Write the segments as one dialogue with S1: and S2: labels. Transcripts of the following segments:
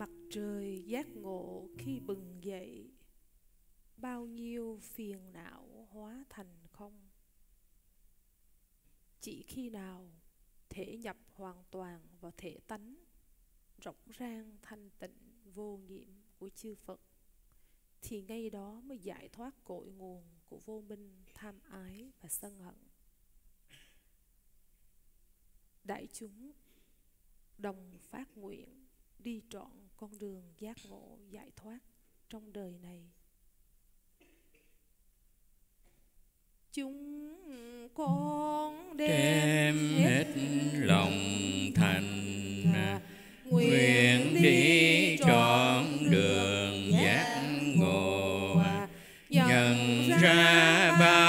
S1: mặt trời giác ngộ khi bừng dậy bao nhiêu phiền não hóa thành không chỉ khi nào thể nhập hoàn toàn vào thể tánh rộng rang thanh tịnh vô nhiễm của chư phật thì ngay đó mới giải thoát cội nguồn của vô minh tham ái và sân hận đại chúng đồng phát nguyện đi trọn con đường giác ngộ giải thoát trong đời này chúng con đem hết lòng
S2: thành nguyện đi trọn đường giác ngộ à, nhận ra ba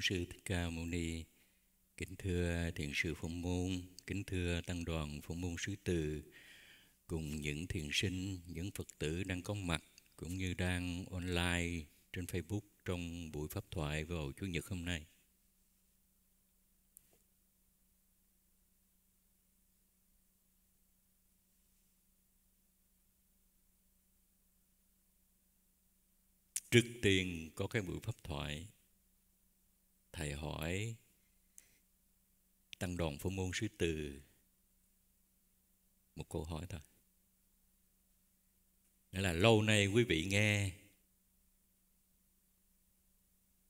S2: Tổng sư Thích Ca Mâu Ni Kính thưa Thiền sư Phụng Môn Kính thưa Tăng đoàn Phụng Môn Sứ Từ Cùng những thiền sinh, những Phật tử đang có mặt Cũng như đang online trên Facebook Trong buổi Pháp thoại vào Chủ nhật hôm nay Trước tiên có cái buổi pháp thoại thầy hỏi tăng đoàn phổ môn sư từ một câu hỏi thôi nghĩa là lâu nay quý vị nghe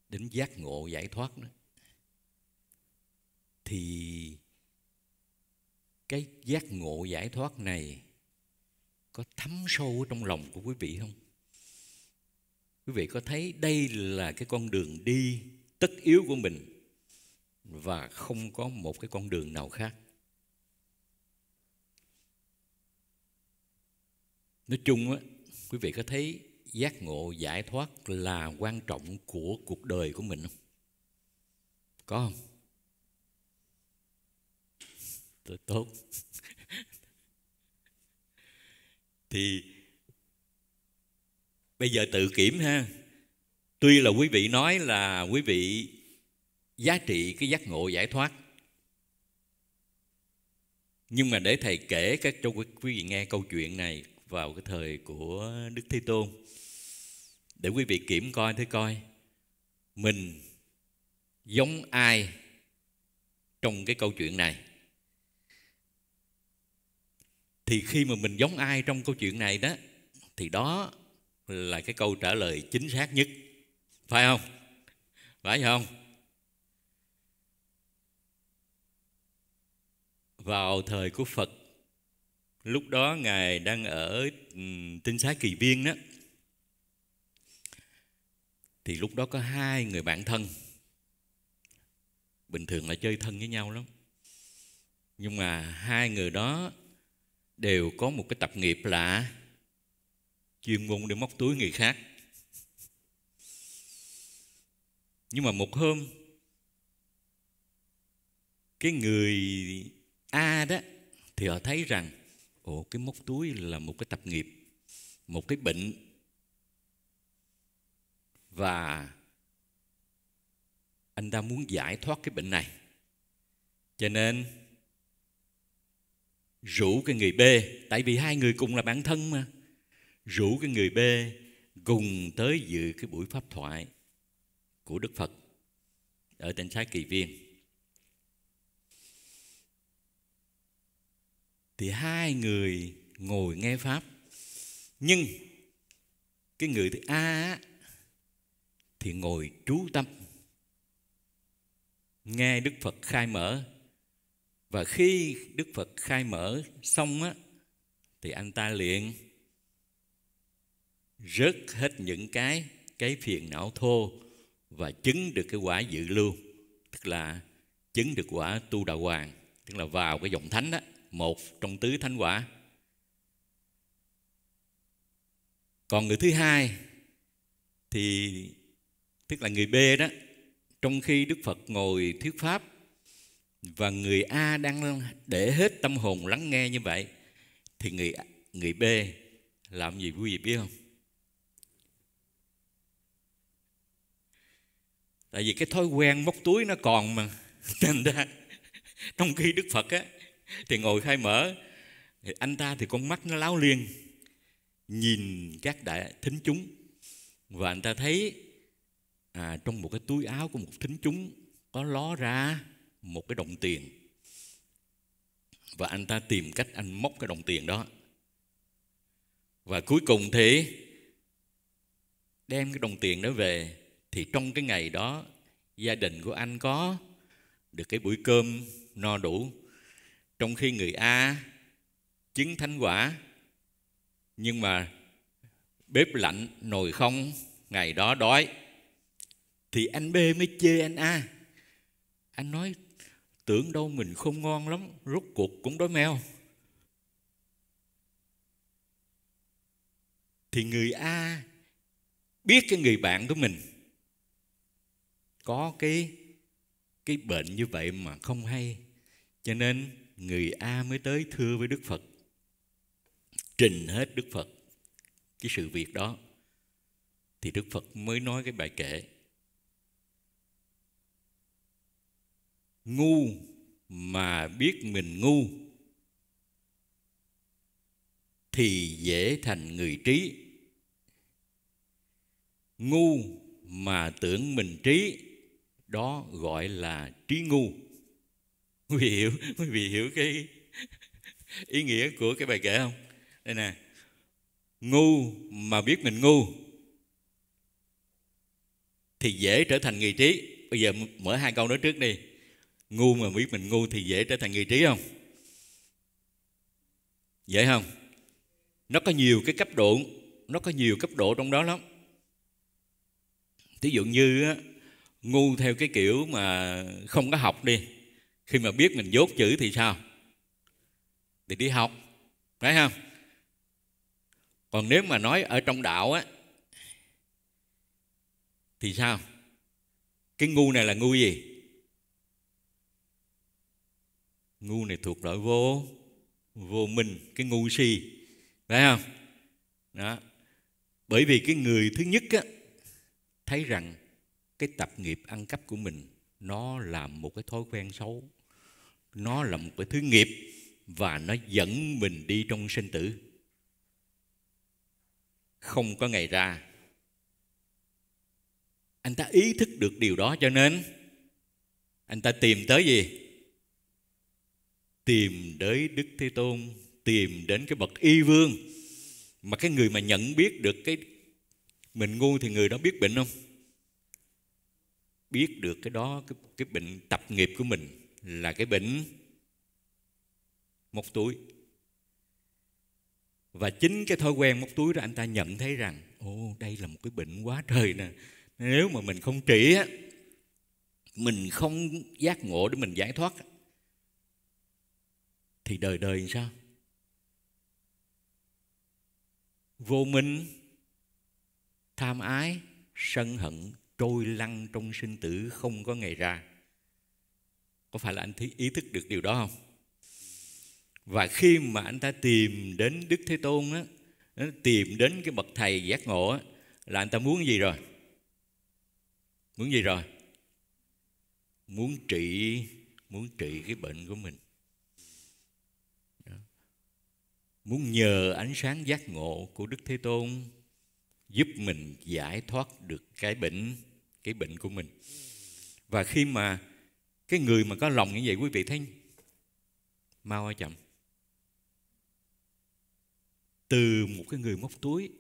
S2: đến giác ngộ giải thoát đó thì cái giác ngộ giải thoát này có thấm sâu trong lòng của quý vị không quý vị có thấy đây là cái con đường đi tất yếu của mình và không có một cái con đường nào khác nói chung á quý vị có thấy giác ngộ giải thoát là quan trọng của cuộc đời của mình không có không tôi tốt thì bây giờ tự kiểm ha tuy là quý vị nói là quý vị giá trị cái giác ngộ giải thoát nhưng mà để thầy kể các cho quý vị nghe câu chuyện này vào cái thời của đức thế tôn để quý vị kiểm coi thế coi mình giống ai trong cái câu chuyện này thì khi mà mình giống ai trong câu chuyện này đó thì đó là cái câu trả lời chính xác nhất phải không phải không vào thời của phật lúc đó ngài đang ở ừ, tinh xá kỳ viên đó thì lúc đó có hai người bạn thân bình thường là chơi thân với nhau lắm nhưng mà hai người đó đều có một cái tập nghiệp là chuyên môn để móc túi người khác nhưng mà một hôm cái người a đó thì họ thấy rằng ồ cái móc túi là một cái tập nghiệp một cái bệnh và anh đang muốn giải thoát cái bệnh này cho nên rủ cái người b tại vì hai người cùng là bản thân mà rủ cái người b cùng tới dự cái buổi pháp thoại của Đức Phật ở tỉnh xá Kỳ Viên. Thì hai người ngồi nghe Pháp Nhưng cái người thứ A thì ngồi trú tâm Nghe Đức Phật khai mở Và khi Đức Phật khai mở xong á Thì anh ta liền Rớt hết những cái Cái phiền não thô và chứng được cái quả dự lưu tức là chứng được quả tu đạo hoàng tức là vào cái dòng thánh đó một trong tứ thánh quả còn người thứ hai thì tức là người B đó trong khi Đức Phật ngồi thuyết pháp và người A đang để hết tâm hồn lắng nghe như vậy thì người người B làm gì quý vị biết không? tại vì cái thói quen móc túi nó còn mà nên ra trong khi đức phật á thì ngồi khai mở thì anh ta thì con mắt nó láo liên nhìn các đại thính chúng và anh ta thấy à, trong một cái túi áo của một thính chúng có ló ra một cái đồng tiền và anh ta tìm cách anh móc cái đồng tiền đó và cuối cùng thì đem cái đồng tiền đó về thì trong cái ngày đó gia đình của anh có được cái buổi cơm no đủ trong khi người a chứng thánh quả nhưng mà bếp lạnh nồi không ngày đó đói thì anh b mới chê anh a anh nói tưởng đâu mình không ngon lắm rốt cuộc cũng đói meo thì người a biết cái người bạn của mình có cái cái bệnh như vậy mà không hay cho nên người a mới tới thưa với đức phật trình hết đức phật cái sự việc đó thì đức phật mới nói cái bài kể ngu mà biết mình ngu thì dễ thành người trí ngu mà tưởng mình trí đó gọi là trí ngu quý vị hiểu quý vị hiểu cái ý nghĩa của cái bài kể không đây nè ngu mà biết mình ngu thì dễ trở thành người trí bây giờ mở hai câu đó trước đi ngu mà biết mình ngu thì dễ trở thành người trí không dễ không nó có nhiều cái cấp độ nó có nhiều cấp độ trong đó lắm thí dụ như á ngu theo cái kiểu mà không có học đi khi mà biết mình dốt chữ thì sao thì đi học phải không còn nếu mà nói ở trong đạo á thì sao cái ngu này là ngu gì ngu này thuộc loại vô vô minh cái ngu si phải không đó bởi vì cái người thứ nhất á thấy rằng cái tập nghiệp ăn cắp của mình nó là một cái thói quen xấu nó là một cái thứ nghiệp và nó dẫn mình đi trong sinh tử không có ngày ra anh ta ý thức được điều đó cho nên anh ta tìm tới gì tìm tới đức thế tôn tìm đến cái bậc y vương mà cái người mà nhận biết được cái mình ngu thì người đó biết bệnh không biết được cái đó cái, cái bệnh tập nghiệp của mình là cái bệnh móc túi và chính cái thói quen móc túi đó anh ta nhận thấy rằng ô đây là một cái bệnh quá trời nè nếu mà mình không trị á mình không giác ngộ để mình giải thoát thì đời đời sao vô minh tham ái sân hận trôi lăn trong sinh tử không có ngày ra có phải là anh thấy ý thức được điều đó không và khi mà anh ta tìm đến đức thế tôn á tìm đến cái bậc thầy giác ngộ á là anh ta muốn gì rồi muốn gì rồi muốn trị muốn trị cái bệnh của mình Đó. muốn nhờ ánh sáng giác ngộ của đức thế tôn giúp mình giải thoát được cái bệnh cái bệnh của mình và khi mà cái người mà có lòng như vậy quý vị thấy mau hay chậm từ một cái người móc túi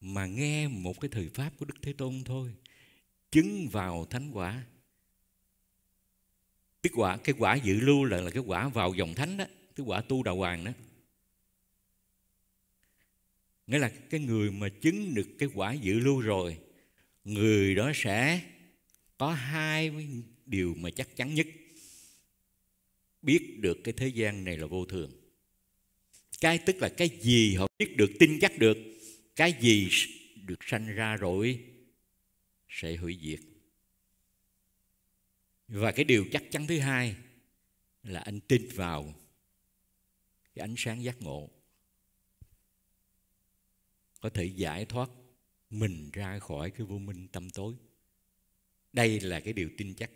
S2: mà nghe một cái thời pháp của đức thế tôn thôi chứng vào thánh quả cái quả cái quả dự lưu là là cái quả vào dòng thánh đó cái quả tu đạo hoàng đó nghĩa là cái người mà chứng được cái quả dự lưu rồi người đó sẽ có hai điều mà chắc chắn nhất biết được cái thế gian này là vô thường cái tức là cái gì họ biết được tin chắc được cái gì được sanh ra rồi sẽ hủy diệt và cái điều chắc chắn thứ hai là anh tin vào cái ánh sáng giác ngộ có thể giải thoát mình ra khỏi cái vô minh tâm tối đây là cái điều tin chắc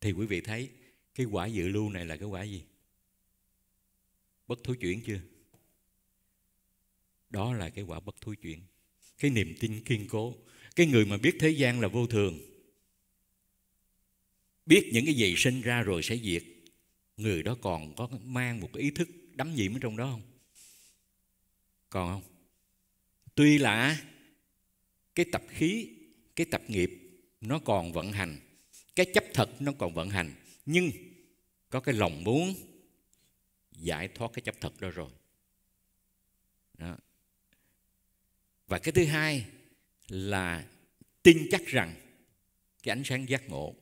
S2: thì quý vị thấy cái quả dự lưu này là cái quả gì bất thối chuyển chưa đó là cái quả bất thối chuyển cái niềm tin kiên cố cái người mà biết thế gian là vô thường biết những cái gì sinh ra rồi sẽ diệt người đó còn có mang một cái ý thức đắm nhiễm ở trong đó không còn không tuy là cái tập khí cái tập nghiệp nó còn vận hành cái chấp thật nó còn vận hành nhưng có cái lòng muốn giải thoát cái chấp thật đó rồi đó. và cái thứ hai là tin chắc rằng cái ánh sáng giác ngộ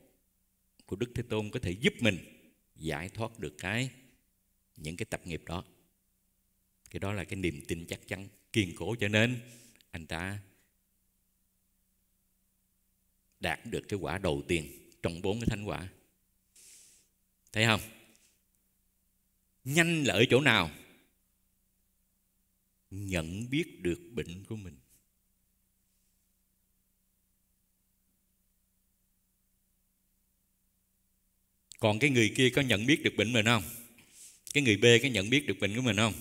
S2: của đức thế tôn có thể giúp mình giải thoát được cái những cái tập nghiệp đó cái đó là cái niềm tin chắc chắn kiên cố cho nên anh ta đạt được cái quả đầu tiên trong bốn cái thánh quả thấy không nhanh là ở chỗ nào nhận biết được bệnh của mình còn cái người kia có nhận biết được bệnh mình không cái người b có nhận biết được bệnh của mình không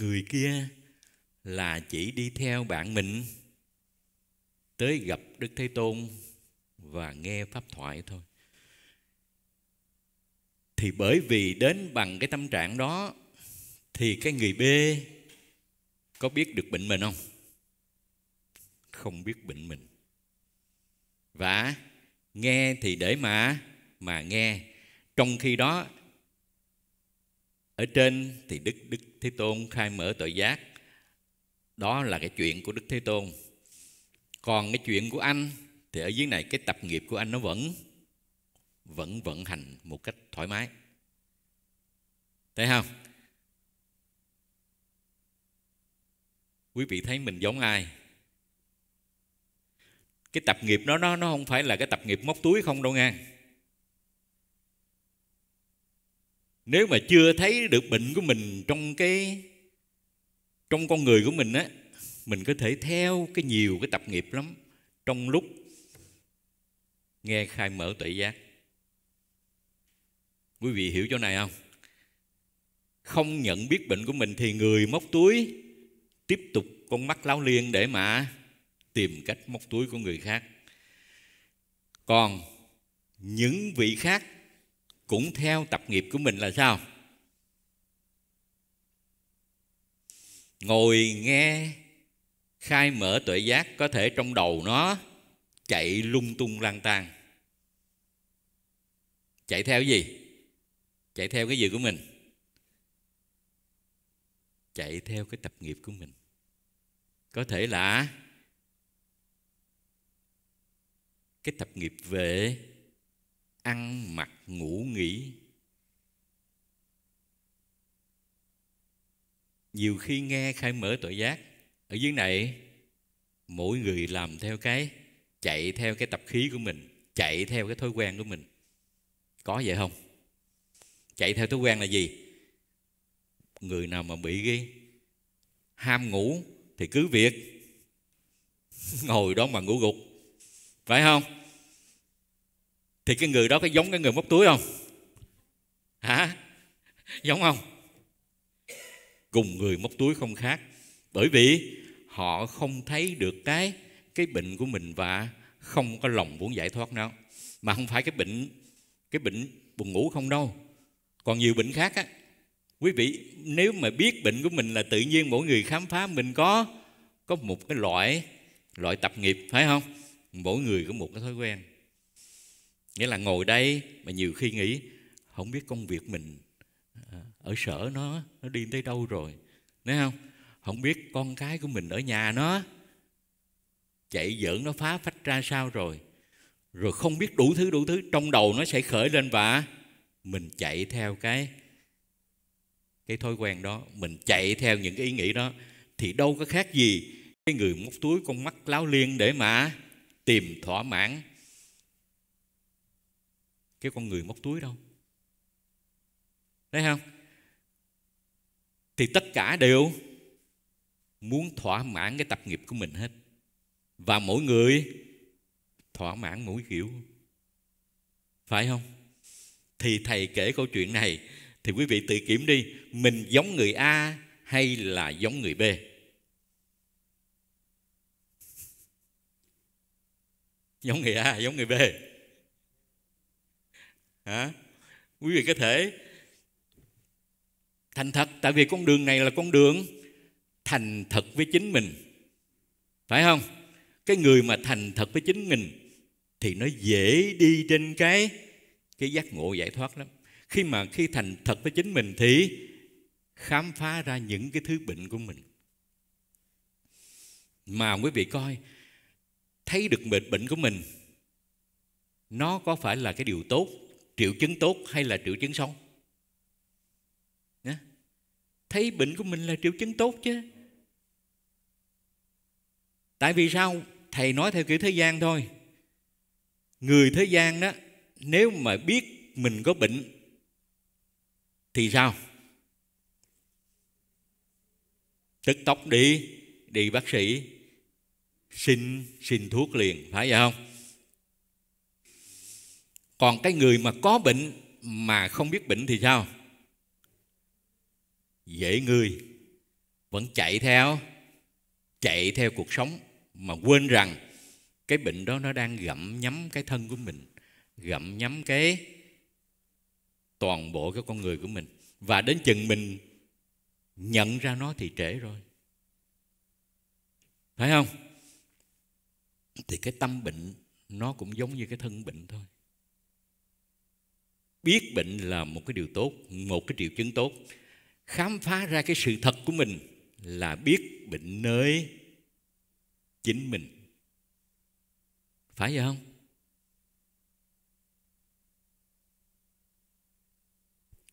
S2: người kia là chỉ đi theo bạn mình tới gặp đức thế tôn và nghe pháp thoại thôi thì bởi vì đến bằng cái tâm trạng đó thì cái người b có biết được bệnh mình không không biết bệnh mình và nghe thì để mà mà nghe trong khi đó ở trên thì đức đức thế tôn khai mở tội giác đó là cái chuyện của đức thế tôn còn cái chuyện của anh thì ở dưới này cái tập nghiệp của anh nó vẫn vẫn vận hành một cách thoải mái thấy không quý vị thấy mình giống ai cái tập nghiệp nó nó nó không phải là cái tập nghiệp móc túi không đâu ngang nếu mà chưa thấy được bệnh của mình trong cái trong con người của mình á mình có thể theo cái nhiều cái tập nghiệp lắm trong lúc nghe khai mở tuệ giác quý vị hiểu chỗ này không không nhận biết bệnh của mình thì người móc túi tiếp tục con mắt láo liên để mà tìm cách móc túi của người khác còn những vị khác cũng theo tập nghiệp của mình là sao ngồi nghe khai mở tuệ giác có thể trong đầu nó chạy lung tung lang tang chạy theo gì chạy theo cái gì của mình chạy theo cái tập nghiệp của mình có thể là cái tập nghiệp về ăn mặc ngủ nghỉ nhiều khi nghe khai mở tội giác ở dưới này mỗi người làm theo cái chạy theo cái tập khí của mình chạy theo cái thói quen của mình có vậy không chạy theo thói quen là gì người nào mà bị ghi ham ngủ thì cứ việc ngồi đó mà ngủ gục phải không thì cái người đó có giống cái người móc túi không hả giống không cùng người móc túi không khác bởi vì họ không thấy được cái cái bệnh của mình và không có lòng muốn giải thoát đâu mà không phải cái bệnh cái bệnh buồn ngủ không đâu còn nhiều bệnh khác á quý vị nếu mà biết bệnh của mình là tự nhiên mỗi người khám phá mình có có một cái loại loại tập nghiệp phải không mỗi người có một cái thói quen nghĩa là ngồi đây mà nhiều khi nghĩ không biết công việc mình à, ở sở nó nó đi tới đâu rồi thấy không không biết con cái của mình ở nhà nó chạy giỡn nó phá phách ra sao rồi rồi không biết đủ thứ đủ thứ trong đầu nó sẽ khởi lên và mình chạy theo cái cái thói quen đó mình chạy theo những cái ý nghĩ đó thì đâu có khác gì cái người móc túi con mắt láo liên để mà tìm thỏa mãn cái con người móc túi đâu thấy không thì tất cả đều muốn thỏa mãn cái tập nghiệp của mình hết và mỗi người thỏa mãn mỗi kiểu phải không thì thầy kể câu chuyện này thì quý vị tự kiểm đi mình giống người a hay là giống người b giống người a giống người b hả quý vị có thể thành thật tại vì con đường này là con đường thành thật với chính mình phải không cái người mà thành thật với chính mình thì nó dễ đi trên cái cái giác ngộ giải thoát lắm khi mà khi thành thật với chính mình thì khám phá ra những cái thứ bệnh của mình mà quý vị coi thấy được bệnh bệnh của mình nó có phải là cái điều tốt triệu chứng tốt hay là triệu chứng xấu thấy bệnh của mình là triệu chứng tốt chứ tại vì sao thầy nói theo kiểu thế gian thôi người thế gian đó nếu mà biết mình có bệnh thì sao tức tốc đi đi bác sĩ xin xin thuốc liền phải vậy không còn cái người mà có bệnh mà không biết bệnh thì sao dễ người vẫn chạy theo chạy theo cuộc sống mà quên rằng cái bệnh đó nó đang gặm nhấm cái thân của mình gặm nhấm cái toàn bộ cái con người của mình và đến chừng mình nhận ra nó thì trễ rồi phải không thì cái tâm bệnh nó cũng giống như cái thân bệnh thôi biết bệnh là một cái điều tốt một cái triệu chứng tốt khám phá ra cái sự thật của mình là biết bệnh nơi chính mình phải vậy không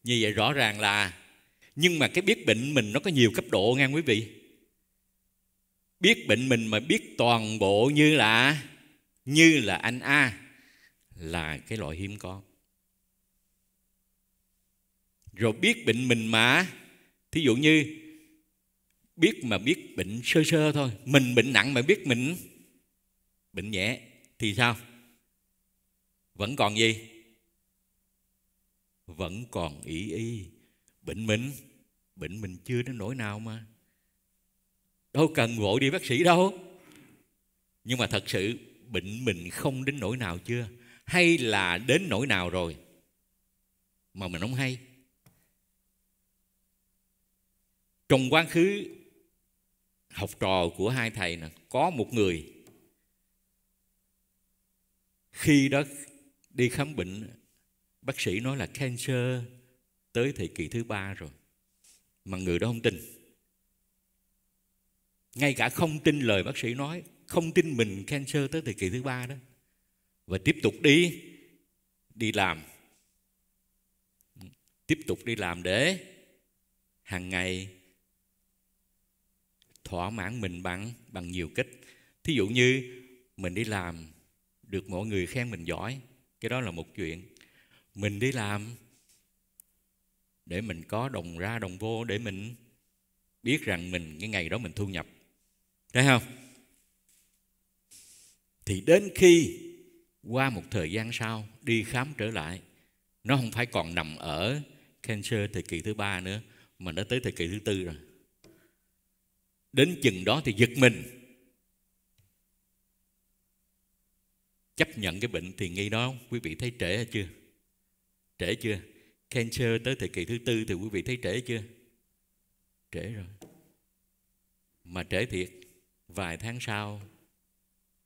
S2: như vậy rõ ràng là nhưng mà cái biết bệnh mình nó có nhiều cấp độ nghe quý vị biết bệnh mình mà biết toàn bộ như là như là anh a là cái loại hiếm có rồi biết bệnh mình mà thí dụ như biết mà biết bệnh sơ sơ thôi mình bệnh nặng mà biết mình bệnh nhẹ thì sao vẫn còn gì vẫn còn ý y bệnh mình bệnh mình chưa đến nỗi nào mà đâu cần vội đi bác sĩ đâu nhưng mà thật sự bệnh mình không đến nỗi nào chưa hay là đến nỗi nào rồi mà mình không hay trong quá khứ học trò của hai thầy nè có một người khi đó đi khám bệnh bác sĩ nói là cancer tới thời kỳ thứ ba rồi mà người đó không tin ngay cả không tin lời bác sĩ nói không tin mình cancer tới thời kỳ thứ ba đó và tiếp tục đi đi làm tiếp tục đi làm để hàng ngày thỏa mãn mình bằng bằng nhiều cách thí dụ như mình đi làm được mọi người khen mình giỏi cái đó là một chuyện mình đi làm để mình có đồng ra đồng vô để mình biết rằng mình cái ngày đó mình thu nhập thấy không thì đến khi qua một thời gian sau đi khám trở lại nó không phải còn nằm ở cancer thời kỳ thứ ba nữa mà nó tới thời kỳ thứ tư rồi đến chừng đó thì giật mình chấp nhận cái bệnh thì nghi đó quý vị thấy trễ chưa trễ chưa cancer tới thời kỳ thứ tư thì quý vị thấy trễ chưa trễ rồi mà trễ thiệt vài tháng sau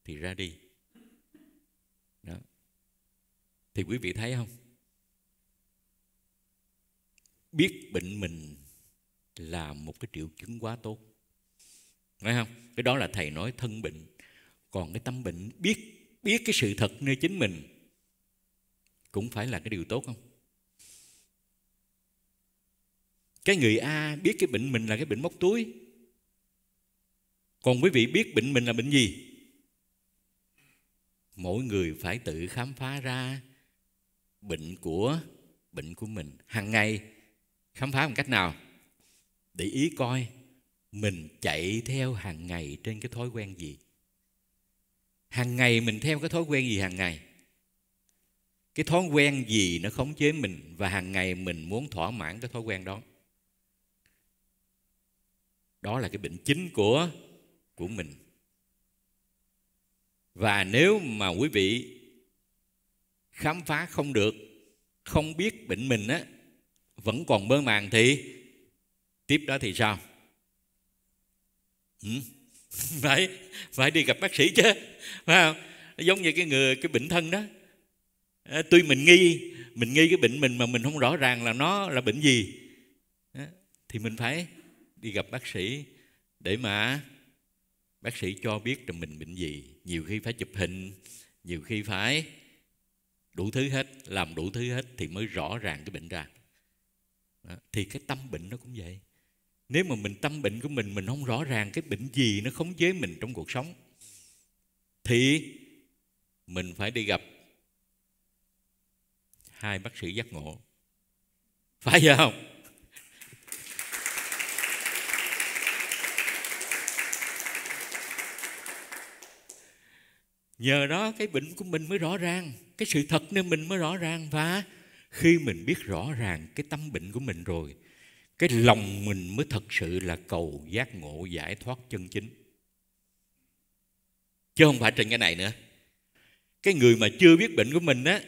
S2: thì ra đi đó thì quý vị thấy không biết bệnh mình là một cái triệu chứng quá tốt phải không cái đó là thầy nói thân bệnh còn cái tâm bệnh biết biết cái sự thật nơi chính mình cũng phải là cái điều tốt không cái người a biết cái bệnh mình là cái bệnh móc túi còn quý vị biết bệnh mình là bệnh gì mỗi người phải tự khám phá ra bệnh của bệnh của mình hàng ngày khám phá bằng cách nào để ý coi mình chạy theo hàng ngày trên cái thói quen gì hàng ngày mình theo cái thói quen gì hàng ngày cái thói quen gì nó khống chế mình và hàng ngày mình muốn thỏa mãn cái thói quen đó đó là cái bệnh chính của của mình và nếu mà quý vị khám phá không được không biết bệnh mình á vẫn còn mơ màng thì tiếp đó thì sao Ừ. phải phải đi gặp bác sĩ chứ phải không giống như cái người cái bệnh thân đó à, tuy mình nghi mình nghi cái bệnh mình mà mình không rõ ràng là nó là bệnh gì thì mình phải đi gặp bác sĩ để mà bác sĩ cho biết là mình bệnh gì nhiều khi phải chụp hình nhiều khi phải đủ thứ hết làm đủ thứ hết thì mới rõ ràng cái bệnh ra thì cái tâm bệnh nó cũng vậy nếu mà mình tâm bệnh của mình mình không rõ ràng cái bệnh gì nó khống chế mình trong cuộc sống thì mình phải đi gặp hai bác sĩ giác ngộ phải vậy không nhờ đó cái bệnh của mình mới rõ ràng cái sự thật nên mình mới rõ ràng và khi mình biết rõ ràng cái tâm bệnh của mình rồi cái lòng mình mới thật sự là cầu giác ngộ giải thoát chân chính chứ không phải trên cái này nữa cái người mà chưa biết bệnh của mình á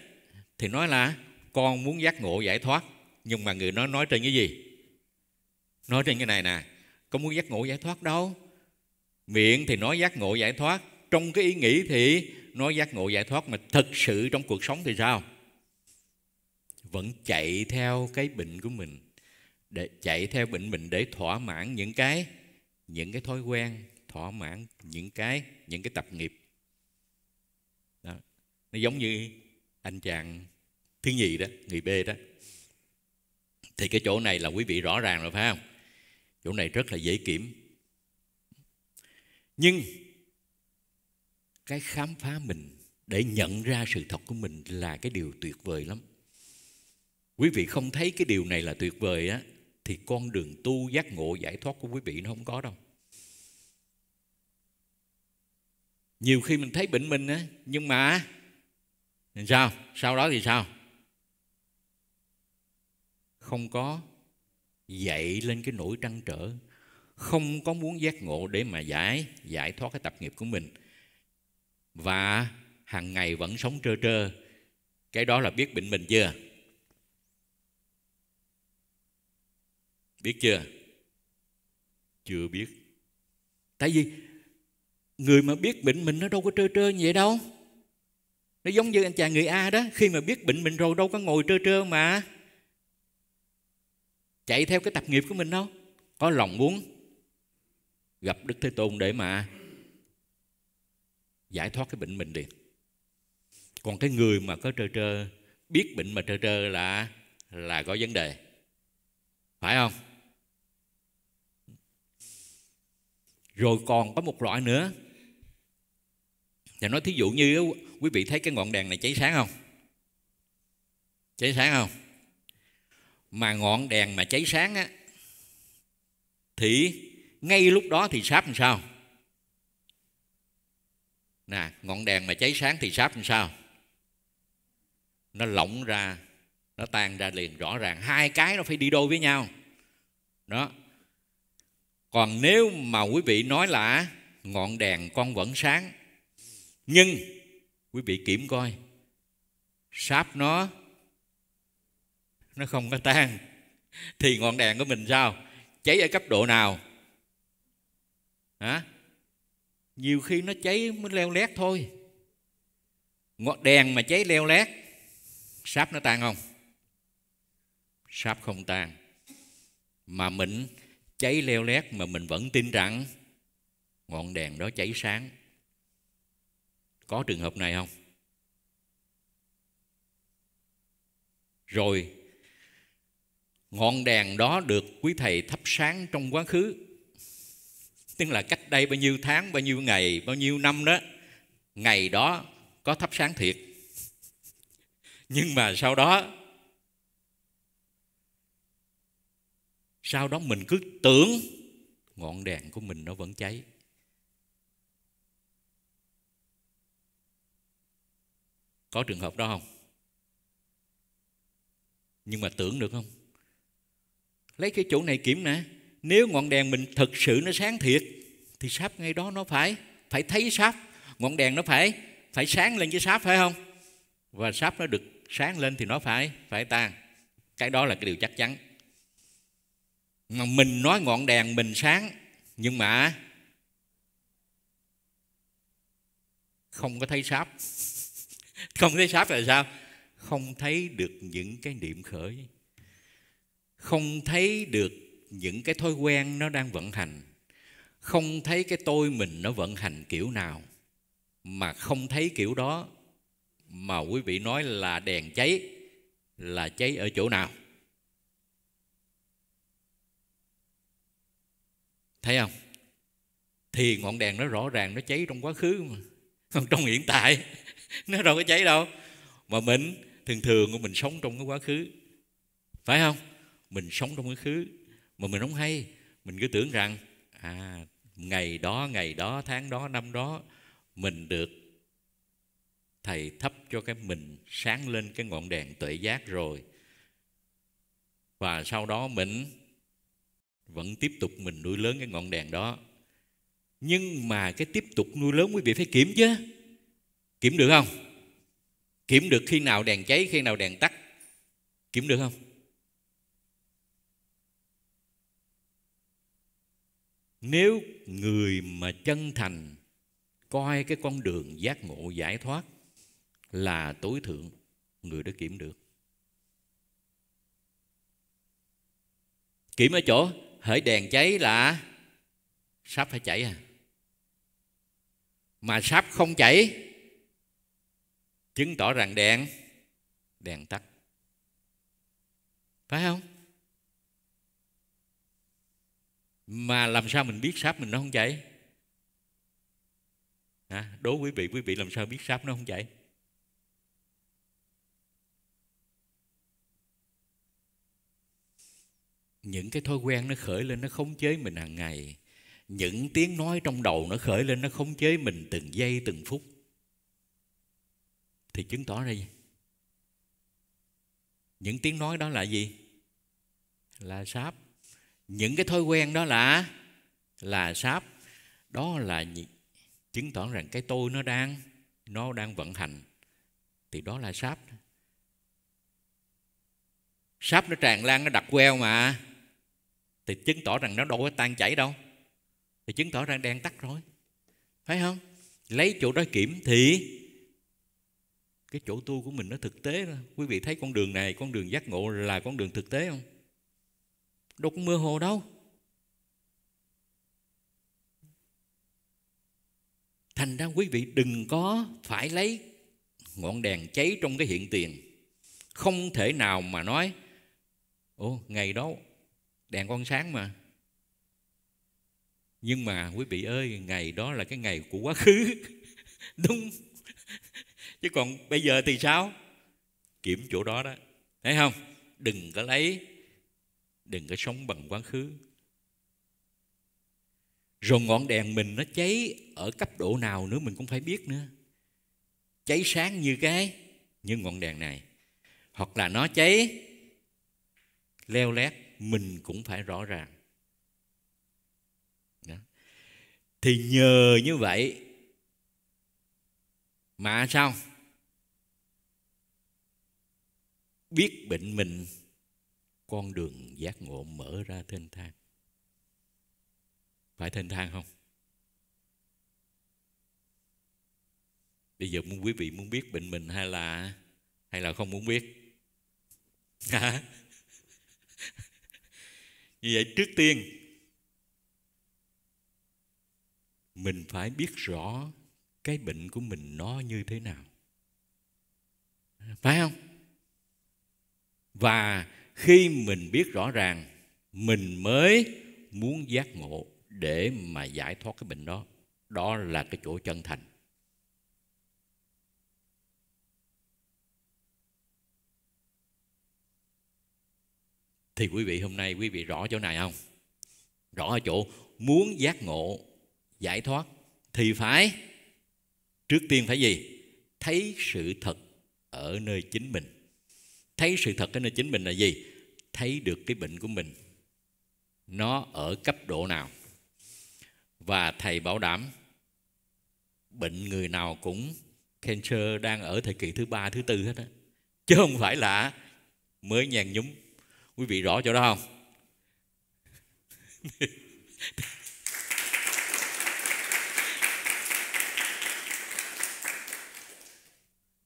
S2: thì nói là con muốn giác ngộ giải thoát nhưng mà người nó nói trên cái gì nói trên cái này nè con muốn giác ngộ giải thoát đâu miệng thì nói giác ngộ giải thoát trong cái ý nghĩ thì nói giác ngộ giải thoát mà thật sự trong cuộc sống thì sao vẫn chạy theo cái bệnh của mình để chạy theo bệnh mình để thỏa mãn những cái những cái thói quen thỏa mãn những cái những cái tập nghiệp đó. nó giống như anh chàng thứ nhì đó người b đó thì cái chỗ này là quý vị rõ ràng rồi phải không chỗ này rất là dễ kiểm nhưng cái khám phá mình để nhận ra sự thật của mình là cái điều tuyệt vời lắm quý vị không thấy cái điều này là tuyệt vời á thì con đường tu giác ngộ giải thoát của quý vị nó không có đâu nhiều khi mình thấy bệnh mình á nhưng mà làm sao sau đó thì sao không có dậy lên cái nỗi trăn trở không có muốn giác ngộ để mà giải giải thoát cái tập nghiệp của mình và hàng ngày vẫn sống trơ trơ cái đó là biết bệnh mình chưa Biết chưa? Chưa biết. Tại vì người mà biết bệnh mình nó đâu có trơ trơ như vậy đâu. Nó giống như anh chàng người A đó, khi mà biết bệnh mình rồi đâu có ngồi trơ trơ mà. Chạy theo cái tập nghiệp của mình đâu. Có lòng muốn gặp Đức Thế Tôn để mà giải thoát cái bệnh mình đi. Còn cái người mà có trơ trơ biết bệnh mà trơ trơ là là có vấn đề. Phải không? rồi còn có một loại nữa và nói thí dụ như quý vị thấy cái ngọn đèn này cháy sáng không cháy sáng không mà ngọn đèn mà cháy sáng á thì ngay lúc đó thì sáp làm sao nè ngọn đèn mà cháy sáng thì sáp làm sao nó lỏng ra nó tan ra liền rõ ràng hai cái nó phải đi đôi với nhau đó còn nếu mà quý vị nói là ngọn đèn con vẫn sáng nhưng quý vị kiểm coi sáp nó nó không có tan thì ngọn đèn của mình sao cháy ở cấp độ nào hả nhiều khi nó cháy mới leo lét thôi ngọn đèn mà cháy leo lét sáp nó tan không sáp không tan mà mình cháy leo lét mà mình vẫn tin rằng ngọn đèn đó cháy sáng có trường hợp này không rồi ngọn đèn đó được quý thầy thắp sáng trong quá khứ tức là cách đây bao nhiêu tháng bao nhiêu ngày bao nhiêu năm đó ngày đó có thắp sáng thiệt nhưng mà sau đó sau đó mình cứ tưởng ngọn đèn của mình nó vẫn cháy có trường hợp đó không nhưng mà tưởng được không lấy cái chỗ này kiểm nè nếu ngọn đèn mình thật sự nó sáng thiệt thì sáp ngay đó nó phải phải thấy sáp ngọn đèn nó phải phải sáng lên với sáp phải không và sáp nó được sáng lên thì nó phải phải tan cái đó là cái điều chắc chắn mà mình nói ngọn đèn mình sáng nhưng mà không có thấy sáp không thấy sáp là sao không thấy được những cái niệm khởi không thấy được những cái thói quen nó đang vận hành không thấy cái tôi mình nó vận hành kiểu nào mà không thấy kiểu đó mà quý vị nói là đèn cháy là cháy ở chỗ nào thấy không thì ngọn đèn nó rõ ràng nó cháy trong quá khứ mà còn trong hiện tại nó đâu có cháy đâu mà mình thường thường của mình sống trong cái quá khứ phải không mình sống trong quá khứ mà mình không hay mình cứ tưởng rằng à ngày đó ngày đó tháng đó năm đó mình được thầy thắp cho cái mình sáng lên cái ngọn đèn tuệ giác rồi và sau đó mình vẫn tiếp tục mình nuôi lớn cái ngọn đèn đó nhưng mà cái tiếp tục nuôi lớn quý vị phải kiểm chứ kiểm được không kiểm được khi nào đèn cháy khi nào đèn tắt kiểm được không nếu người mà chân thành coi cái con đường giác ngộ giải thoát là tối thượng người đó kiểm được kiểm ở chỗ hỡi đèn cháy là sắp phải chảy à mà sắp không chảy chứng tỏ rằng đèn đèn tắt phải không mà làm sao mình biết sáp mình nó không chảy à, đố quý vị quý vị làm sao biết sáp nó không chảy những cái thói quen nó khởi lên nó khống chế mình hàng ngày những tiếng nói trong đầu nó khởi lên nó khống chế mình từng giây từng phút thì chứng tỏ ra gì những tiếng nói đó là gì là sáp những cái thói quen đó là là sáp đó là chứng tỏ rằng cái tôi nó đang nó đang vận hành thì đó là sáp sáp nó tràn lan nó đặt queo mà thì chứng tỏ rằng nó đâu có tan chảy đâu thì chứng tỏ rằng đang tắt rồi phải không lấy chỗ đó kiểm thì cái chỗ tu của mình nó thực tế đó. quý vị thấy con đường này con đường giác ngộ là con đường thực tế không đâu có mơ hồ đâu thành ra quý vị đừng có phải lấy ngọn đèn cháy trong cái hiện tiền không thể nào mà nói ô ngày đó đèn con sáng mà nhưng mà quý vị ơi ngày đó là cái ngày của quá khứ đúng chứ còn bây giờ thì sao kiểm chỗ đó đó thấy không đừng có lấy đừng có sống bằng quá khứ rồi ngọn đèn mình nó cháy ở cấp độ nào nữa mình cũng phải biết nữa cháy sáng như cái như ngọn đèn này hoặc là nó cháy leo lét mình cũng phải rõ ràng Đó. thì nhờ như vậy mà sao biết bệnh mình con đường giác ngộ mở ra thênh thang phải thênh thang không bây giờ muốn quý vị muốn biết bệnh mình hay là hay là không muốn biết Vì vậy trước tiên Mình phải biết rõ Cái bệnh của mình nó như thế nào Phải không? Và khi mình biết rõ ràng Mình mới muốn giác ngộ Để mà giải thoát cái bệnh đó Đó là cái chỗ chân thành thì quý vị hôm nay quý vị rõ chỗ này không rõ ở chỗ muốn giác ngộ giải thoát thì phải trước tiên phải gì thấy sự thật ở nơi chính mình thấy sự thật ở nơi chính mình là gì thấy được cái bệnh của mình nó ở cấp độ nào và thầy bảo đảm bệnh người nào cũng cancer đang ở thời kỳ thứ ba thứ tư hết á chứ không phải là mới nhàn nhúng quý vị rõ chỗ đó không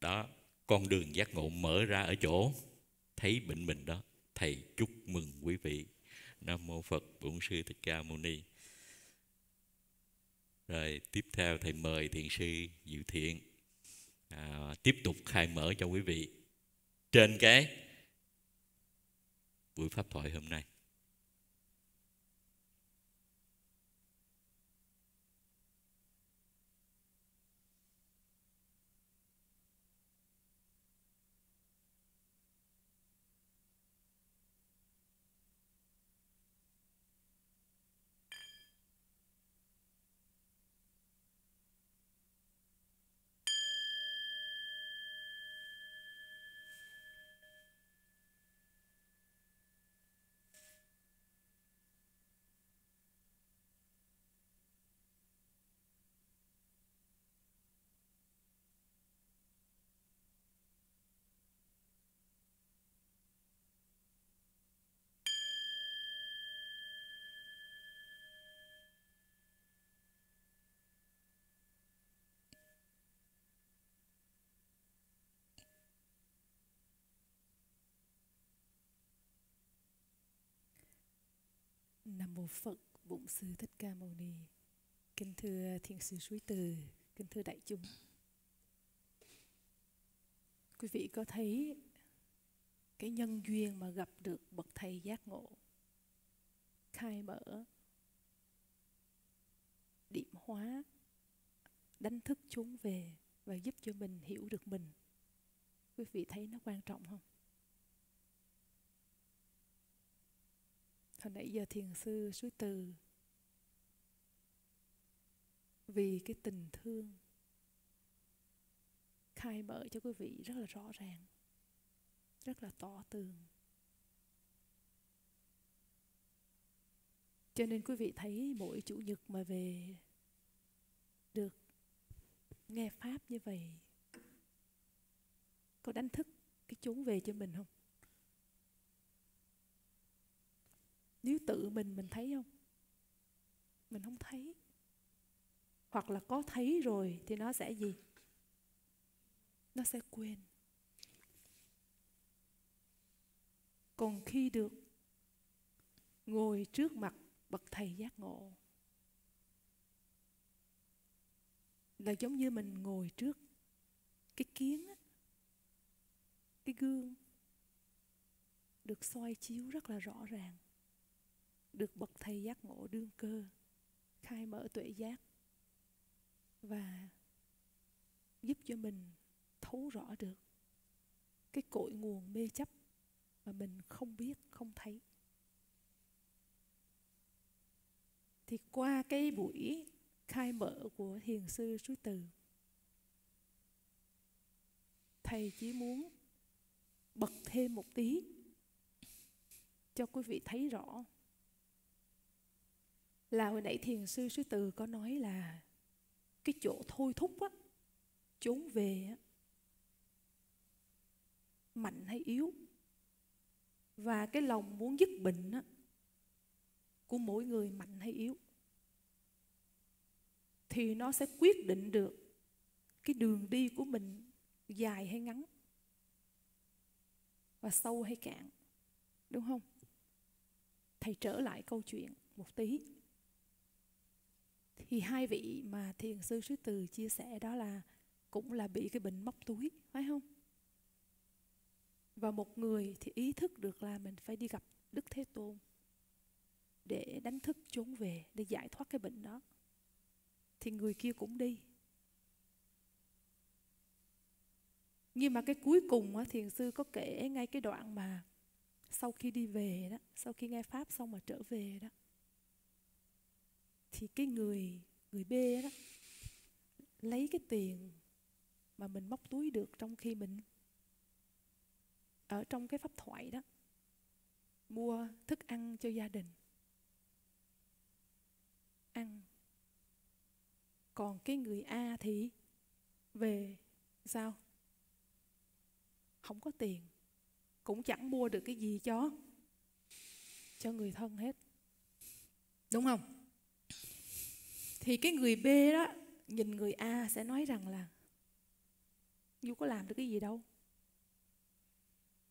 S2: đó con đường giác ngộ mở ra ở chỗ thấy bệnh mình đó thầy chúc mừng quý vị nam mô phật bổn sư thích ca mâu ni rồi tiếp theo thầy mời thiền sư diệu thiện à, tiếp tục khai mở cho quý vị trên cái buổi pháp thoại hôm nay
S1: Mâu Phật Bụng Sư Thích Ca Mâu Ni kinh thưa Thiền Sư Suối Từ kinh thưa Đại chúng Quý vị có thấy cái nhân duyên mà gặp được Bậc Thầy Giác Ngộ khai mở điểm hóa đánh thức chúng về và giúp cho mình hiểu được mình quý vị thấy nó quan trọng không hồi nãy giờ thiền sư suối từ vì cái tình thương khai mở cho quý vị rất là rõ ràng rất là tỏ tường cho nên quý vị thấy mỗi chủ nhật mà về được nghe pháp như vậy có đánh thức cái chốn về cho mình không nếu tự mình mình thấy không mình không thấy hoặc là có thấy rồi thì nó sẽ gì nó sẽ quên còn khi được ngồi trước mặt bậc thầy giác ngộ là giống như mình ngồi trước cái kiến cái gương được soi chiếu rất là rõ ràng được bậc thầy giác ngộ đương cơ khai mở tuệ giác và giúp cho mình thấu rõ được cái cội nguồn mê chấp mà mình không biết không thấy thì qua cái buổi khai mở của thiền sư chú từ thầy chỉ muốn bật thêm một tí cho quý vị thấy rõ là hồi nãy thiền sư sư từ có nói là cái chỗ thôi thúc á trốn về á mạnh hay yếu và cái lòng muốn dứt bệnh á của mỗi người mạnh hay yếu thì nó sẽ quyết định được cái đường đi của mình dài hay ngắn và sâu hay cạn đúng không thầy trở lại câu chuyện một tí thì hai vị mà thiền sư sư từ chia sẻ đó là cũng là bị cái bệnh móc túi phải không và một người thì ý thức được là mình phải đi gặp đức thế tôn để đánh thức trốn về để giải thoát cái bệnh đó thì người kia cũng đi nhưng mà cái cuối cùng á, thiền sư có kể ngay cái đoạn mà sau khi đi về đó sau khi nghe pháp xong mà trở về đó thì cái người người B đó lấy cái tiền mà mình móc túi được trong khi mình ở trong cái pháp thoại đó mua thức ăn cho gia đình ăn còn cái người A thì về sao không có tiền cũng chẳng mua được cái gì cho cho người thân hết đúng không thì cái người B đó nhìn người A sẽ nói rằng là dù có làm được cái gì đâu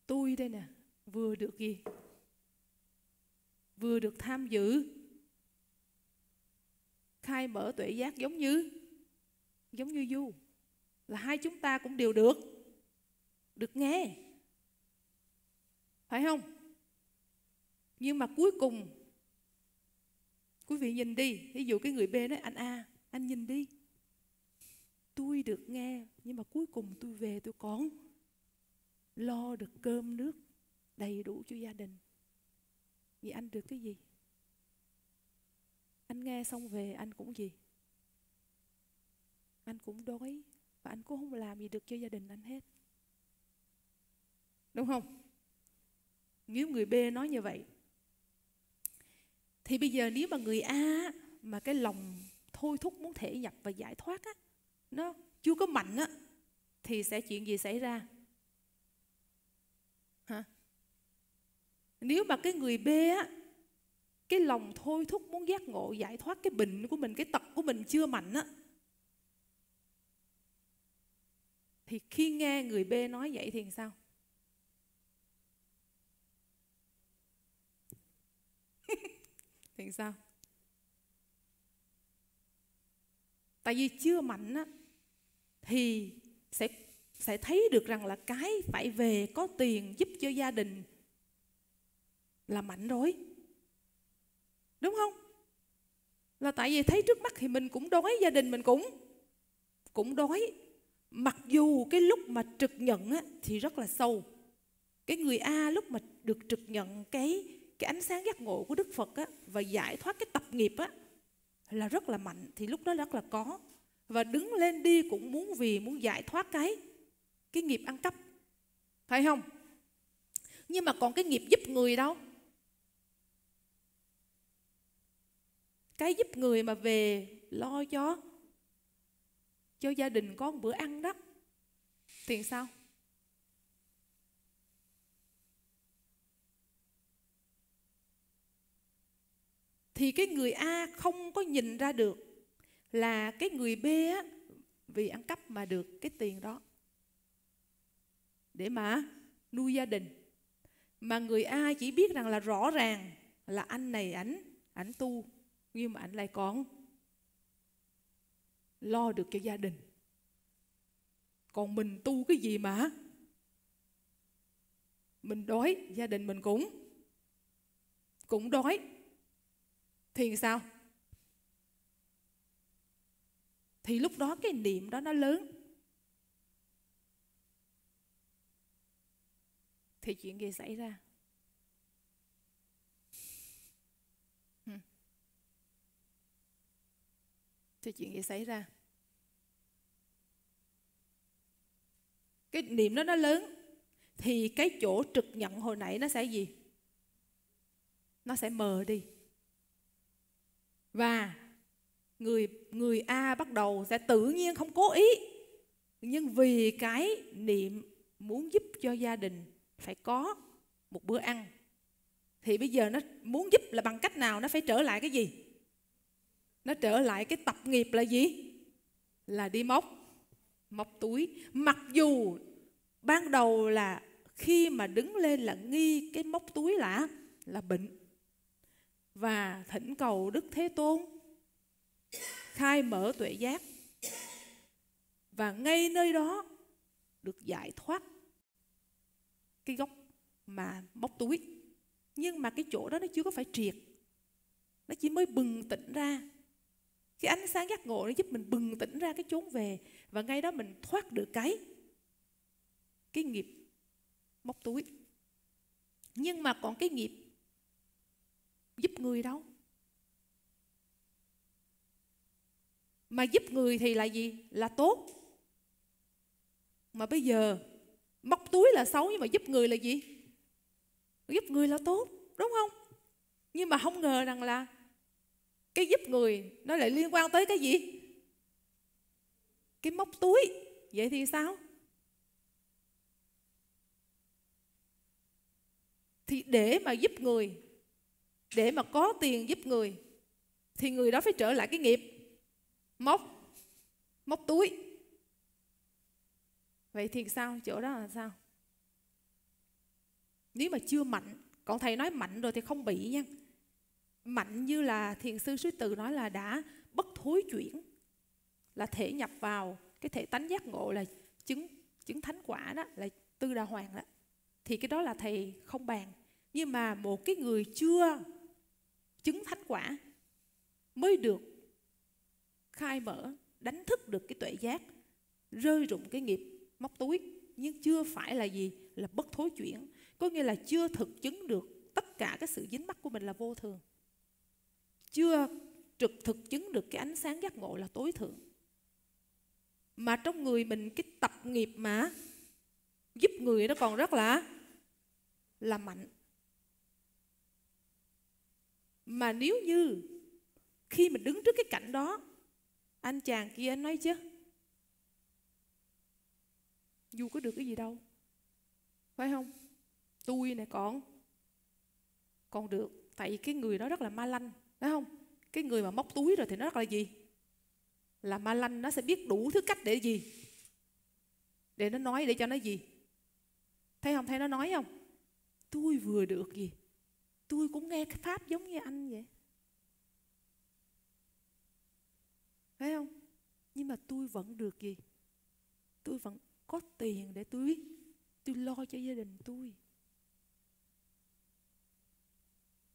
S1: tôi đây nè vừa được gì vừa được tham dự khai mở tuệ giác giống như giống như du là hai chúng ta cũng đều được được nghe phải không nhưng mà cuối cùng Quý vị nhìn đi, ví dụ cái người B nói anh A, anh nhìn đi. Tôi được nghe, nhưng mà cuối cùng tôi về tôi còn lo được cơm nước đầy đủ cho gia đình. Vậy anh được cái gì? Anh nghe xong về anh cũng gì? Anh cũng đói và anh cũng không làm gì được cho gia đình anh hết. Đúng không? Nếu người B nói như vậy thì bây giờ nếu mà người a mà cái lòng thôi thúc muốn thể nhập và giải thoát á nó chưa có mạnh á thì sẽ chuyện gì xảy ra hả nếu mà cái người b á cái lòng thôi thúc muốn giác ngộ giải thoát cái bệnh của mình cái tật của mình chưa mạnh á thì khi nghe người b nói vậy thì sao Thì sao? Tại vì chưa mạnh á, thì sẽ sẽ thấy được rằng là cái phải về có tiền giúp cho gia đình là mạnh rồi. Đúng không? Là tại vì thấy trước mắt thì mình cũng đói, gia đình mình cũng cũng đói. Mặc dù cái lúc mà trực nhận á, thì rất là sâu. Cái người A lúc mà được trực nhận cái cái ánh sáng giác ngộ của Đức Phật á, và giải thoát cái tập nghiệp á, là rất là mạnh thì lúc đó rất là có và đứng lên đi cũng muốn vì muốn giải thoát cái cái nghiệp ăn cắp phải không nhưng mà còn cái nghiệp giúp người đâu cái giúp người mà về lo cho cho gia đình có một bữa ăn đó thì sao thì cái người A không có nhìn ra được là cái người B á, vì ăn cắp mà được cái tiền đó để mà nuôi gia đình mà người A chỉ biết rằng là rõ ràng là anh này ảnh ảnh tu nhưng mà ảnh lại còn lo được cho gia đình còn mình tu cái gì mà mình đói gia đình mình cũng cũng đói thì sao thì lúc đó cái niệm đó nó lớn thì chuyện gì xảy ra thì chuyện gì xảy ra cái niệm đó nó lớn thì cái chỗ trực nhận hồi nãy nó sẽ gì nó sẽ mờ đi và người người A bắt đầu sẽ tự nhiên không cố ý nhưng vì cái niệm muốn giúp cho gia đình phải có một bữa ăn thì bây giờ nó muốn giúp là bằng cách nào nó phải trở lại cái gì nó trở lại cái tập nghiệp là gì là đi móc móc túi mặc dù ban đầu là khi mà đứng lên là nghi cái móc túi là là bệnh và thỉnh cầu Đức Thế Tôn khai mở tuệ giác và ngay nơi đó được giải thoát cái gốc mà móc túi nhưng mà cái chỗ đó nó chưa có phải triệt nó chỉ mới bừng tỉnh ra cái ánh sáng giác ngộ nó giúp mình bừng tỉnh ra cái chốn về và ngay đó mình thoát được cái cái nghiệp móc túi nhưng mà còn cái nghiệp giúp người đâu mà giúp người thì là gì là tốt mà bây giờ móc túi là xấu nhưng mà giúp người là gì giúp người là tốt đúng không nhưng mà không ngờ rằng là cái giúp người nó lại liên quan tới cái gì cái móc túi vậy thì sao thì để mà giúp người để mà có tiền giúp người thì người đó phải trở lại cái nghiệp móc móc túi vậy thì sao chỗ đó là sao nếu mà chưa mạnh còn thầy nói mạnh rồi thì không bị nha mạnh như là thiền sư suối từ nói là đã bất thối chuyển là thể nhập vào cái thể tánh giác ngộ là chứng chứng thánh quả đó là tư đà hoàng đó thì cái đó là thầy không bàn nhưng mà một cái người chưa chứng thánh quả mới được khai mở đánh thức được cái tuệ giác rơi rụng cái nghiệp móc túi nhưng chưa phải là gì là bất thối chuyển có nghĩa là chưa thực chứng được tất cả cái sự dính mắc của mình là vô thường chưa trực thực chứng được cái ánh sáng giác ngộ là tối thượng mà trong người mình cái tập nghiệp mà giúp người nó còn rất là là mạnh mà nếu như khi mà đứng trước cái cảnh đó anh chàng kia anh nói chứ dù có được cái gì đâu phải không tôi này còn còn được tại vì cái người đó rất là ma lanh phải không cái người mà móc túi rồi thì nó rất là gì là ma lanh nó sẽ biết đủ thứ cách để gì để nó nói để cho nó gì thấy không thấy nó nói không tôi vừa được gì tôi cũng nghe pháp giống như anh vậy phải không nhưng mà tôi vẫn được gì tôi vẫn có tiền để tôi tôi lo cho gia đình tôi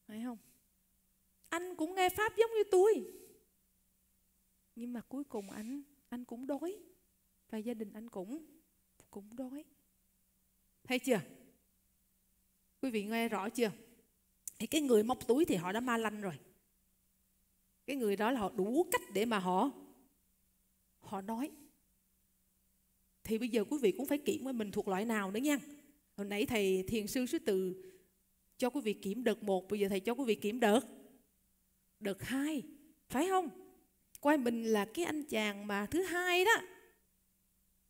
S1: phải không anh cũng nghe pháp giống như tôi nhưng mà cuối cùng anh anh cũng đói và gia đình anh cũng cũng đói thấy chưa quý vị nghe rõ chưa thì cái người móc túi thì họ đã ma lanh rồi cái người đó là họ đủ cách để mà họ họ nói thì bây giờ quý vị cũng phải kiểm với mình thuộc loại nào nữa nha hồi nãy thầy thiền sư sư từ cho quý vị kiểm đợt một, bây giờ thầy cho quý vị kiểm đợt đợt hai, phải không quay mình là cái anh chàng mà thứ hai đó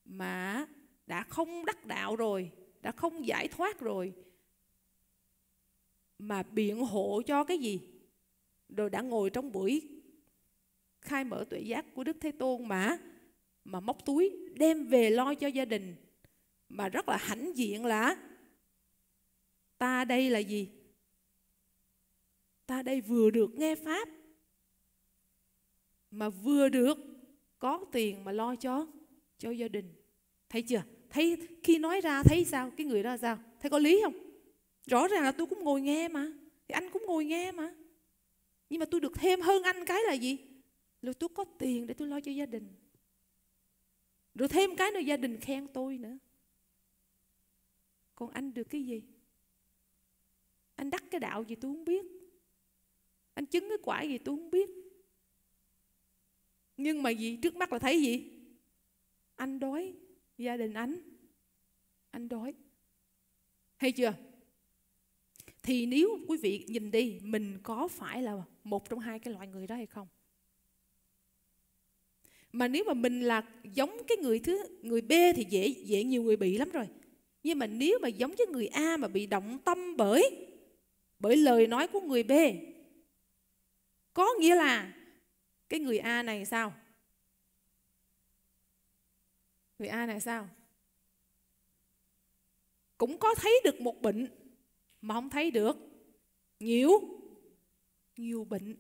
S1: mà đã không đắc đạo rồi đã không giải thoát rồi mà biện hộ cho cái gì rồi đã ngồi trong buổi khai mở tuệ giác của Đức Thế Tôn mà mà móc túi đem về lo cho gia đình mà rất là hãnh diện là ta đây là gì ta đây vừa được nghe pháp mà vừa được có tiền mà lo cho cho gia đình thấy chưa thấy khi nói ra thấy sao cái người đó sao thấy có lý không rõ ràng là tôi cũng ngồi nghe mà thì anh cũng ngồi nghe mà nhưng mà tôi được thêm hơn anh cái là gì rồi tôi có tiền để tôi lo cho gia đình rồi thêm cái nữa gia đình khen tôi nữa còn anh được cái gì anh đắc cái đạo gì tôi không biết anh chứng cái quả gì tôi không biết nhưng mà gì trước mắt là thấy gì anh đói gia đình anh anh đói hay chưa thì nếu quý vị nhìn đi mình có phải là một trong hai cái loại người đó hay không mà nếu mà mình là giống cái người thứ người B thì dễ dễ nhiều người bị lắm rồi nhưng mà nếu mà giống với người A mà bị động tâm bởi bởi lời nói của người B có nghĩa là cái người A này sao người A này sao cũng có thấy được một bệnh mà không thấy được nhiều nhiều bệnh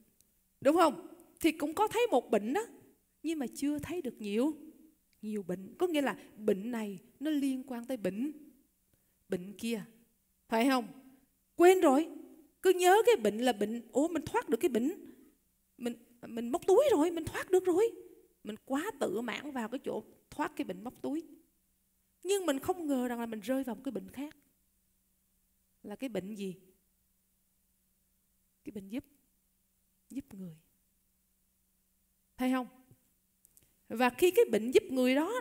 S1: đúng không thì cũng có thấy một bệnh đó nhưng mà chưa thấy được nhiều nhiều bệnh có nghĩa là bệnh này nó liên quan tới bệnh bệnh kia phải không quên rồi cứ nhớ cái bệnh là bệnh ủa mình thoát được cái bệnh mình mình móc túi rồi mình thoát được rồi mình quá tự mãn vào cái chỗ thoát cái bệnh móc túi nhưng mình không ngờ rằng là mình rơi vào một cái bệnh khác là cái bệnh gì cái bệnh giúp giúp người thấy không và khi cái bệnh giúp người đó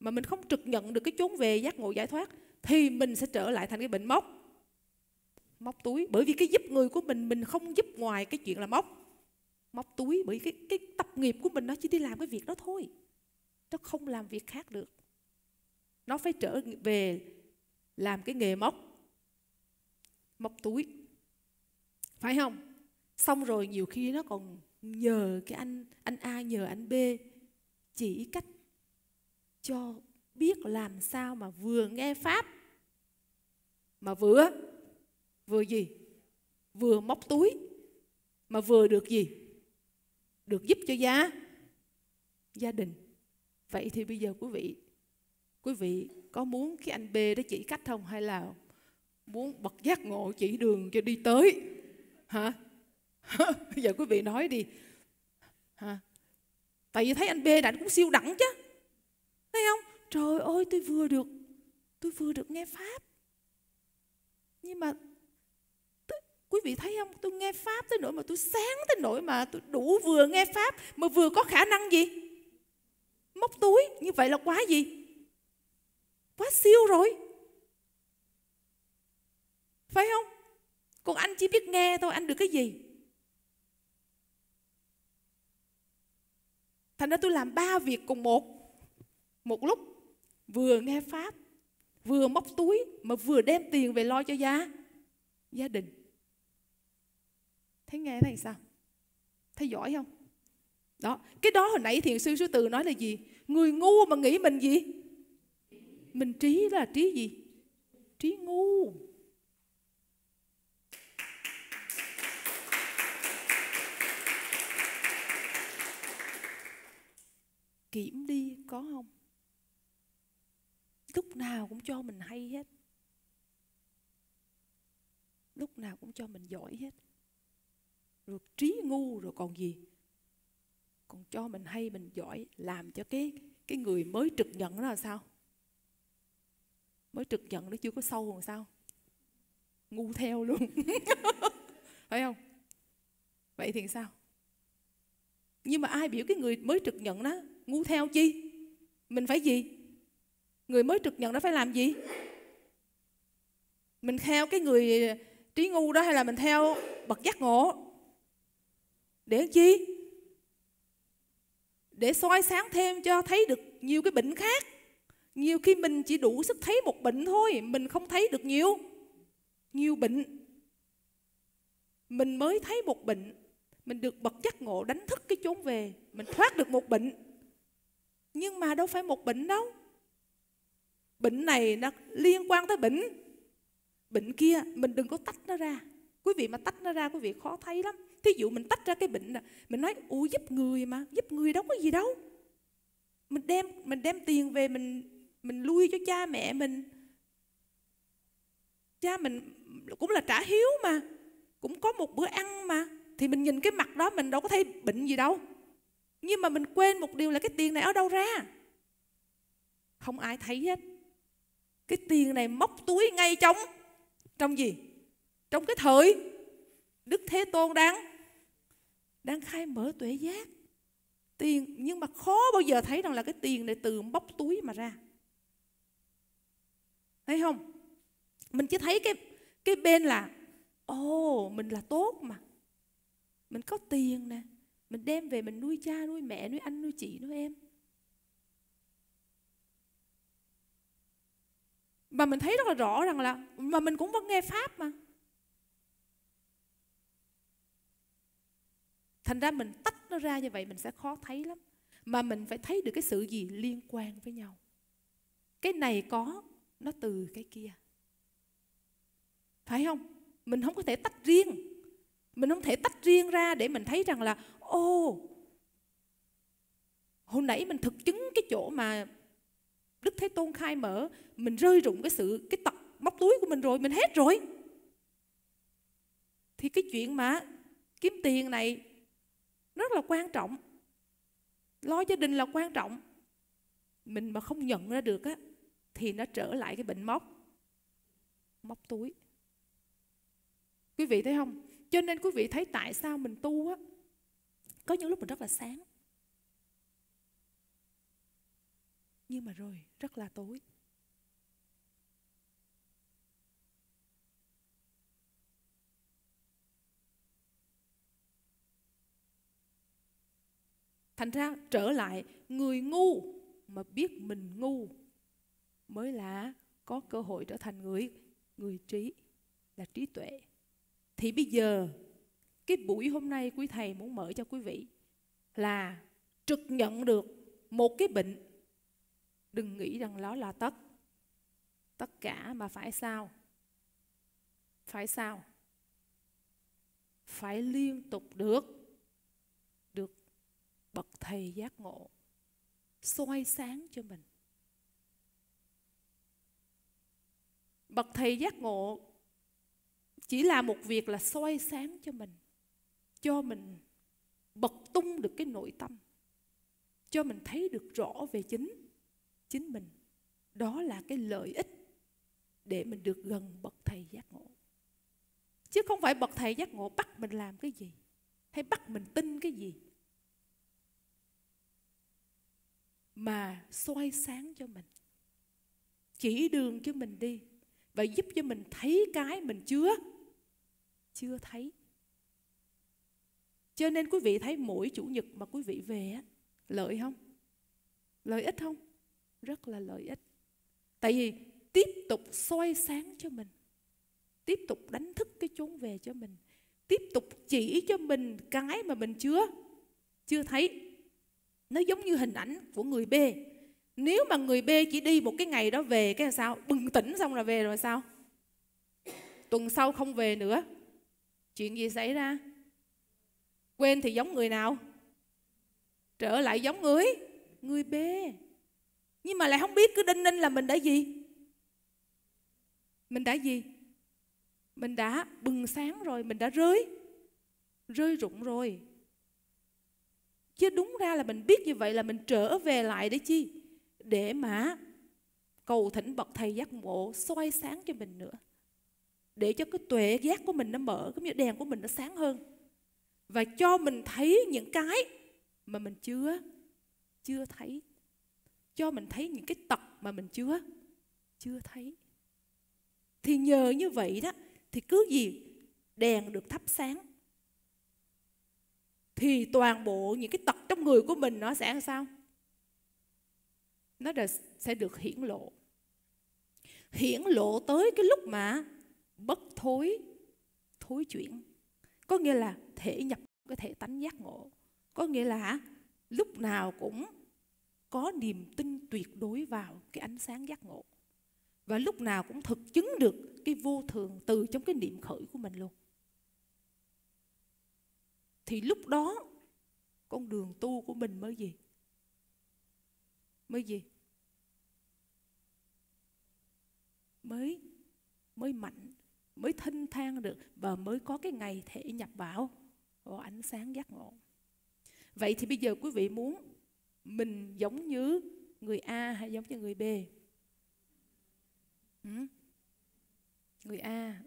S1: mà mình không trực nhận được cái chốn về giác ngộ giải thoát thì mình sẽ trở lại thành cái bệnh móc móc túi bởi vì cái giúp người của mình mình không giúp ngoài cái chuyện là móc móc túi bởi cái cái tập nghiệp của mình nó chỉ đi làm cái việc đó thôi nó không làm việc khác được nó phải trở về làm cái nghề móc móc túi phải không xong rồi nhiều khi nó còn nhờ cái anh anh A nhờ anh B chỉ cách cho biết làm sao mà vừa nghe pháp mà vừa vừa gì vừa móc túi mà vừa được gì được giúp cho gia gia đình vậy thì bây giờ quý vị quý vị có muốn cái anh B đó chỉ cách không hay là muốn bật giác ngộ chỉ đường cho đi tới hả bây giờ quý vị nói đi hả tại vì thấy anh b đã cũng siêu đẳng chứ thấy không trời ơi tôi vừa được tôi vừa được nghe pháp nhưng mà tôi, quý vị thấy không tôi nghe pháp tới nỗi mà tôi sáng tới nỗi mà tôi đủ vừa nghe pháp mà vừa có khả năng gì móc túi như vậy là quá gì quá siêu rồi phải không còn anh chỉ biết nghe thôi anh được cái gì thành ra tôi làm ba việc cùng một một lúc vừa nghe pháp vừa móc túi mà vừa đem tiền về lo cho gia gia đình thấy nghe thấy sao thấy giỏi không đó cái đó hồi nãy thiền sư sư từ nói là gì người ngu mà nghĩ mình gì mình trí là trí gì trí ngu kiểm đi có không lúc nào cũng cho mình hay hết lúc nào cũng cho mình giỏi hết rồi trí ngu rồi còn gì còn cho mình hay mình giỏi làm cho cái cái người mới trực nhận đó là sao mới trực nhận nó chưa có sâu còn sao ngu theo luôn phải không vậy thì sao nhưng mà ai biểu cái người mới trực nhận đó ngu theo chi mình phải gì người mới trực nhận nó phải làm gì mình theo cái người ờ, trí ngu đó hay là mình theo bậc giác ngộ để chi để soi sáng thêm cho thấy được nhiều cái bệnh khác nhiều khi mình chỉ đủ sức thấy một bệnh thôi mình không thấy được nhiều nhiều bệnh mình mới thấy một bệnh mình được bậc giác ngộ đánh thức cái chốn về mình thoát được một bệnh nhưng mà đâu phải một bệnh đâu bệnh này nó liên quan tới bệnh bệnh kia mình đừng có tách nó ra quý vị mà tách nó ra quý vị khó thấy lắm thí dụ mình tách ra cái bệnh này, mình nói u giúp người mà giúp người đâu có gì đâu mình đem mình đem tiền về mình mình lui cho cha mẹ mình cha mình cũng là trả hiếu mà cũng có một bữa ăn mà thì mình nhìn cái mặt đó mình đâu có thấy bệnh gì đâu nhưng mà mình quên một điều là cái tiền này ở đâu ra? Không ai thấy hết. Cái tiền này móc túi ngay trong trong gì? Trong cái thời Đức Thế Tôn đang đang khai mở tuệ giác. Tiền nhưng mà khó bao giờ thấy rằng là cái tiền này từ móc túi mà ra. Thấy không? Mình chỉ thấy cái cái bên là ồ oh, mình là tốt mà. Mình có tiền nè, mình đem về mình nuôi cha nuôi mẹ nuôi anh nuôi chị nuôi em mà mình thấy rất là rõ rằng là mà mình cũng vẫn nghe pháp mà thành ra mình tách nó ra như vậy mình sẽ khó thấy lắm mà mình phải thấy được cái sự gì liên quan với nhau cái này có nó từ cái kia phải không mình không có thể tách riêng mình không thể tách riêng ra để mình thấy rằng là ô oh, hồi nãy mình thực chứng cái chỗ mà đức thế tôn khai mở mình rơi rụng cái sự cái tật móc túi của mình rồi mình hết rồi thì cái chuyện mà kiếm tiền này rất là quan trọng lo gia đình là quan trọng mình mà không nhận ra được á thì nó trở lại cái bệnh móc móc túi quý vị thấy không cho nên quý vị thấy tại sao mình tu á Có những lúc mình rất là sáng Nhưng mà rồi rất là tối Thành ra trở lại người ngu mà biết mình ngu mới là có cơ hội trở thành người người trí là trí tuệ thì bây giờ cái buổi hôm nay quý thầy muốn mở cho quý vị là trực nhận được một cái bệnh đừng nghĩ rằng đó là tất tất cả mà phải sao phải sao phải liên tục được được bậc thầy giác ngộ soi sáng cho mình bậc thầy giác ngộ chỉ là một việc là soi sáng cho mình cho mình bật tung được cái nội tâm cho mình thấy được rõ về chính chính mình đó là cái lợi ích để mình được gần bậc thầy giác ngộ chứ không phải bậc thầy giác ngộ bắt mình làm cái gì hay bắt mình tin cái gì mà soi sáng cho mình chỉ đường cho mình đi và giúp cho mình thấy cái mình chưa chưa thấy cho nên quý vị thấy mỗi chủ nhật mà quý vị về á lợi không lợi ích không rất là lợi ích tại vì tiếp tục soi sáng cho mình tiếp tục đánh thức cái chốn về cho mình tiếp tục chỉ cho mình cái mà mình chưa chưa thấy nó giống như hình ảnh của người b nếu mà người b chỉ đi một cái ngày đó về cái là sao bừng tỉnh xong là về rồi sao tuần sau không về nữa Chuyện gì xảy ra? Quên thì giống người nào? Trở lại giống người? Người bê Nhưng mà lại không biết cứ đinh ninh là mình đã gì? Mình đã gì? Mình đã bừng sáng rồi, mình đã rơi. Rơi rụng rồi. Chứ đúng ra là mình biết như vậy là mình trở về lại để chi? Để mà cầu thỉnh bậc thầy giác ngộ soi sáng cho mình nữa để cho cái tuệ giác của mình nó mở cũng như đèn của mình nó sáng hơn và cho mình thấy những cái mà mình chưa chưa thấy cho mình thấy những cái tật mà mình chưa chưa thấy thì nhờ như vậy đó thì cứ gì đèn được thắp sáng thì toàn bộ những cái tật trong người của mình nó sẽ sao nó sẽ được hiển lộ hiển lộ tới cái lúc mà bất thối thối chuyển có nghĩa là thể nhập cái thể tánh giác ngộ có nghĩa là lúc nào cũng có niềm tin tuyệt đối vào cái ánh sáng giác ngộ và lúc nào cũng thực chứng được cái vô thường từ trong cái niệm khởi của mình luôn thì lúc đó con đường tu của mình mới gì mới gì mới mới mạnh mới thinh thang được và mới có cái ngày thể nhập vào vào ánh sáng giác ngộ. Vậy thì bây giờ quý vị muốn mình giống như người A hay giống như người B? Ừ? Người A,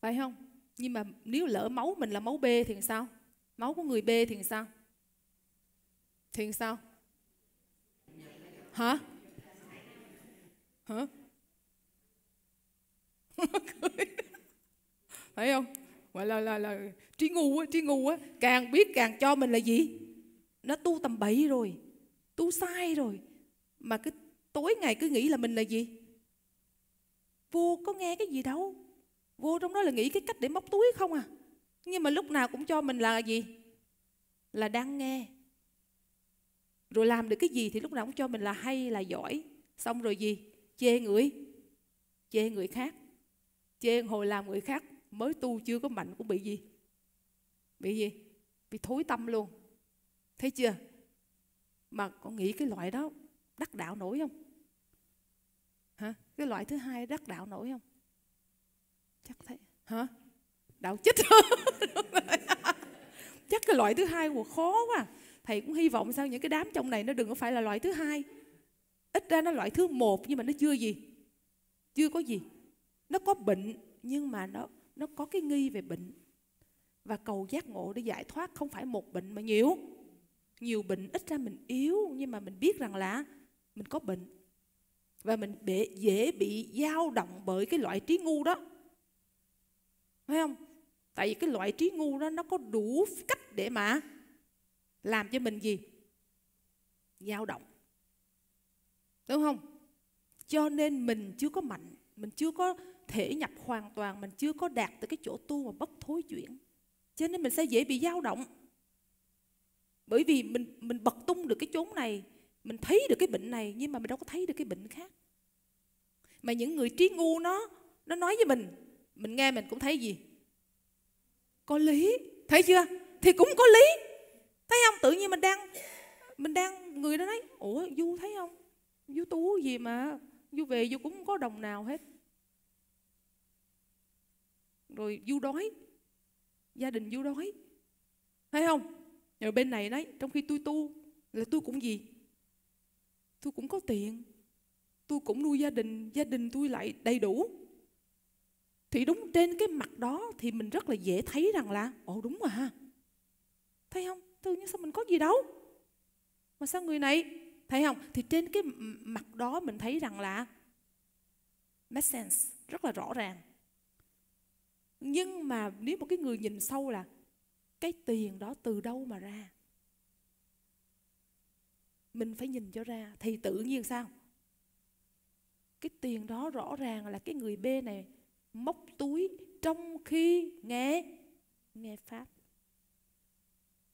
S1: phải không? Nhưng mà nếu lỡ máu mình là máu B thì sao? Máu của người B thì sao? Thì sao? Hả? Hả? phải không gọi là là là trí ngu á trí ngu á càng biết càng cho mình là gì nó tu tầm bậy rồi tu sai rồi mà cứ tối ngày cứ nghĩ là mình là gì vô có nghe cái gì đâu vô trong đó là nghĩ cái cách để móc túi không à nhưng mà lúc nào cũng cho mình là gì là đang nghe rồi làm được cái gì thì lúc nào cũng cho mình là hay là giỏi xong rồi gì chê người chê người khác chê hồi làm người khác mới tu chưa có mạnh cũng bị gì bị gì bị thối tâm luôn thấy chưa mà con nghĩ cái loại đó đắc đạo nổi không hả cái loại thứ hai đắc đạo nổi không chắc thế hả đạo chích chắc cái loại thứ hai của khó quá thầy cũng hy vọng sao những cái đám trong này nó đừng có phải là loại thứ hai ít ra nó loại thứ một nhưng mà nó chưa gì chưa có gì nó có bệnh nhưng mà nó nó có cái nghi về bệnh và cầu giác ngộ để giải thoát không phải một bệnh mà nhiều nhiều bệnh ít ra mình yếu nhưng mà mình biết rằng là mình có bệnh và mình bị, dễ bị dao động bởi cái loại trí ngu đó phải không tại vì cái loại trí ngu đó nó có đủ cách để mà làm cho mình gì dao động đúng không cho nên mình chưa có mạnh mình chưa có thể nhập hoàn toàn mình chưa có đạt tới cái chỗ tu mà bất thối chuyển cho nên mình sẽ dễ bị dao động bởi vì mình mình bật tung được cái chốn này mình thấy được cái bệnh này nhưng mà mình đâu có thấy được cái bệnh khác mà những người trí ngu nó nó nói với mình mình nghe mình cũng thấy gì có lý thấy chưa thì cũng có lý thấy không tự nhiên mình đang mình đang người đó nói ủa du thấy không du tú gì mà du về du cũng không có đồng nào hết rồi du đói gia đình du đói thấy không rồi bên này đấy trong khi tôi tu là tôi cũng gì tôi cũng có tiền tôi cũng nuôi gia đình gia đình tôi lại đầy đủ thì đúng trên cái mặt đó thì mình rất là dễ thấy rằng là ồ đúng mà ha thấy không tự nhiên sao mình có gì đâu mà sao người này thấy không thì trên cái mặt đó mình thấy rằng là make sense rất là rõ ràng nhưng mà nếu một cái người nhìn sâu là cái tiền đó từ đâu mà ra mình phải nhìn cho ra thì tự nhiên sao cái tiền đó rõ ràng là cái người b này móc túi trong khi nghe nghe pháp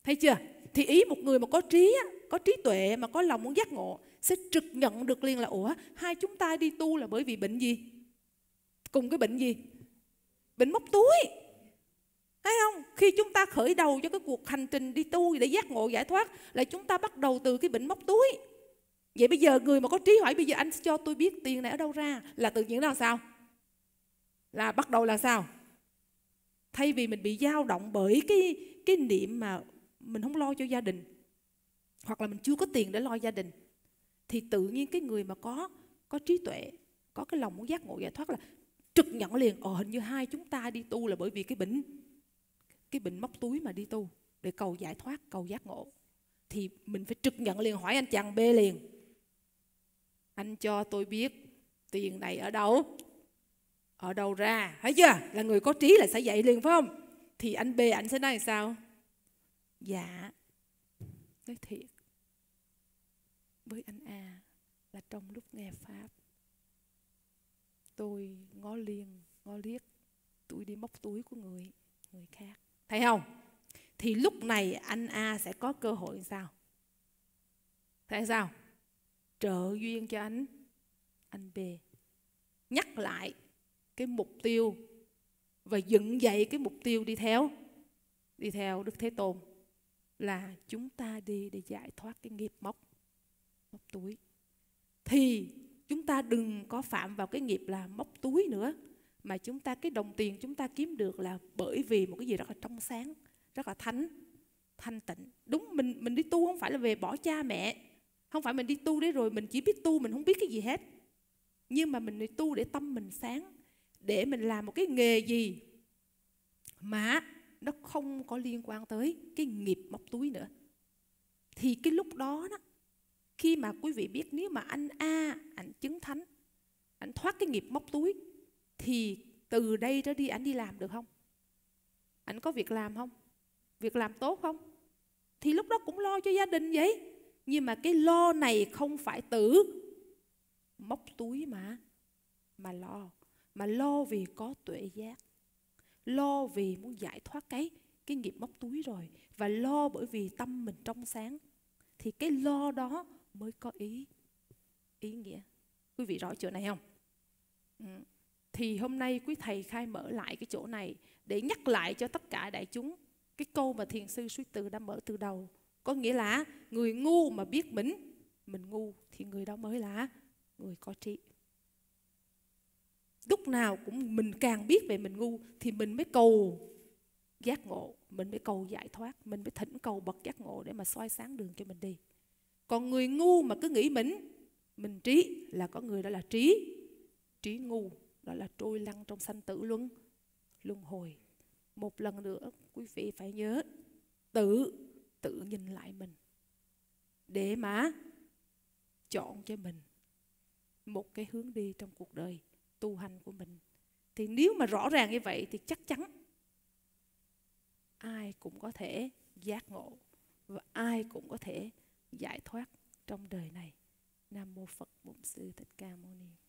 S1: thấy chưa thì ý một người mà có trí có trí tuệ mà có lòng muốn giác ngộ sẽ trực nhận được liền là ủa hai chúng ta đi tu là bởi vì bệnh gì cùng cái bệnh gì bệnh móc túi thấy không khi chúng ta khởi đầu cho cái cuộc hành trình đi tu để giác ngộ giải thoát là chúng ta bắt đầu từ cái bệnh móc túi vậy bây giờ người mà có trí hỏi bây giờ anh cho tôi biết tiền này ở đâu ra là tự nhiên là sao là bắt đầu là sao thay vì mình bị dao động bởi cái cái niệm mà mình không lo cho gia đình hoặc là mình chưa có tiền để lo gia đình thì tự nhiên cái người mà có có trí tuệ có cái lòng muốn giác ngộ giải thoát là trực nhận liền ồ hình như hai chúng ta đi tu là bởi vì cái bệnh cái bệnh móc túi mà đi tu để cầu giải thoát cầu giác ngộ thì mình phải trực nhận liền hỏi anh chàng B liền anh cho tôi biết tiền này ở đâu ở đâu ra thấy chưa là người có trí là sẽ dạy liền phải không thì anh B anh sẽ nói làm sao dạ nói thiệt với anh A là trong lúc nghe pháp tôi ngó liêng ngó liếc tôi đi móc túi của người người khác thấy không thì lúc này anh a sẽ có cơ hội sao thấy sao trợ duyên cho anh anh b nhắc lại cái mục tiêu và dựng dậy cái mục tiêu đi theo đi theo đức thế tôn là chúng ta đi để giải thoát cái nghiệp móc móc túi thì chúng ta đừng có phạm vào cái nghiệp là móc túi nữa mà chúng ta cái đồng tiền chúng ta kiếm được là bởi vì một cái gì rất là trong sáng rất là thánh thanh tịnh đúng mình mình đi tu không phải là về bỏ cha mẹ không phải mình đi tu đấy rồi mình chỉ biết tu mình không biết cái gì hết nhưng mà mình đi tu để tâm mình sáng để mình làm một cái nghề gì mà nó không có liên quan tới cái nghiệp móc túi nữa thì cái lúc đó đó khi mà quý vị biết nếu mà anh nghiệp móc túi thì từ đây trở đi ảnh đi làm được không ảnh có việc làm không việc làm tốt không thì lúc đó cũng lo cho gia đình vậy nhưng mà cái lo này không phải tự móc túi mà mà lo mà lo vì có tuệ giác lo vì muốn giải thoát cái cái nghiệp móc túi rồi và lo bởi vì tâm mình trong sáng thì cái lo đó mới có ý ý nghĩa quý vị rõ chỗ này không thì hôm nay quý thầy khai mở lại cái chỗ này để nhắc lại cho tất cả đại chúng cái câu mà thiền sư suy từ đã mở từ đầu có nghĩa là người ngu mà biết mình mình ngu thì người đó mới là người có trí lúc nào cũng mình càng biết về mình ngu thì mình mới cầu giác ngộ mình mới cầu giải thoát mình mới thỉnh cầu bậc giác ngộ để mà soi sáng đường cho mình đi còn người ngu mà cứ nghĩ mình mình trí là có người đó là trí trí ngu đó là trôi lăn trong sanh tử luân luân hồi một lần nữa quý vị phải nhớ tự tự nhìn lại mình để mà chọn cho mình một cái hướng đi trong cuộc đời tu hành của mình thì nếu mà rõ ràng như vậy thì chắc chắn ai cũng có thể giác ngộ và ai cũng có thể giải thoát trong đời này nam mô phật bổn sư thích ca mâu ni